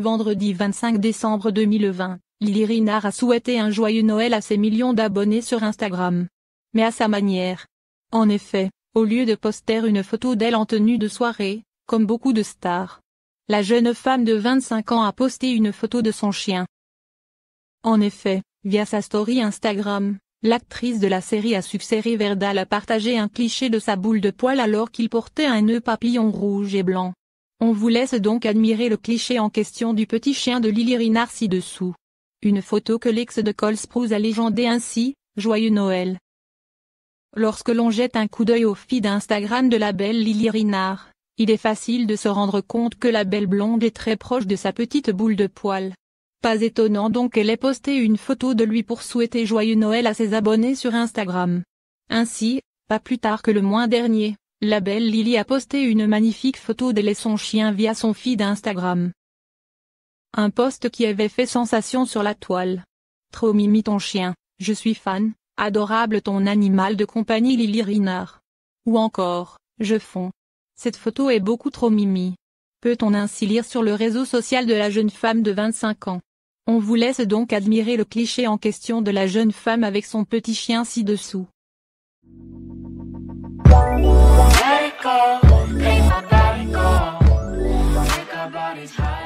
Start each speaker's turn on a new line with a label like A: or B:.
A: Vendredi 25 décembre 2020, Lily Rinard a souhaité un joyeux Noël à ses millions d'abonnés sur Instagram. Mais à sa manière. En effet, au lieu de poster une photo d'elle en tenue de soirée, comme beaucoup de stars, la jeune femme de 25 ans a posté une photo de son chien. En effet, via sa story Instagram, L'actrice de la série a succès Verdal a partagé un cliché de sa boule de poil alors qu'il portait un nœud papillon rouge et blanc. On vous laisse donc admirer le cliché en question du petit chien de Lily Rinard ci-dessous. Une photo que l'ex de Cole a légendée ainsi, Joyeux Noël. Lorsque l'on jette un coup d'œil au feed Instagram de la belle Lily Rinard, il est facile de se rendre compte que la belle blonde est très proche de sa petite boule de poil. Pas étonnant donc qu'elle ait posté une photo de lui pour souhaiter Joyeux Noël à ses abonnés sur Instagram. Ainsi, pas plus tard que le mois dernier, la belle Lily a posté une magnifique photo d'elle et son chien via son feed Instagram. Un poste qui avait fait sensation sur la toile. Trop mimi ton chien, je suis fan, adorable ton animal de compagnie Lily Rinard. Ou encore, je fonds. Cette photo est beaucoup trop mimi. Peut-on ainsi lire sur le réseau social de la jeune femme de 25 ans On vous laisse donc admirer le cliché en question de la jeune femme avec son petit chien ci-dessous. always high.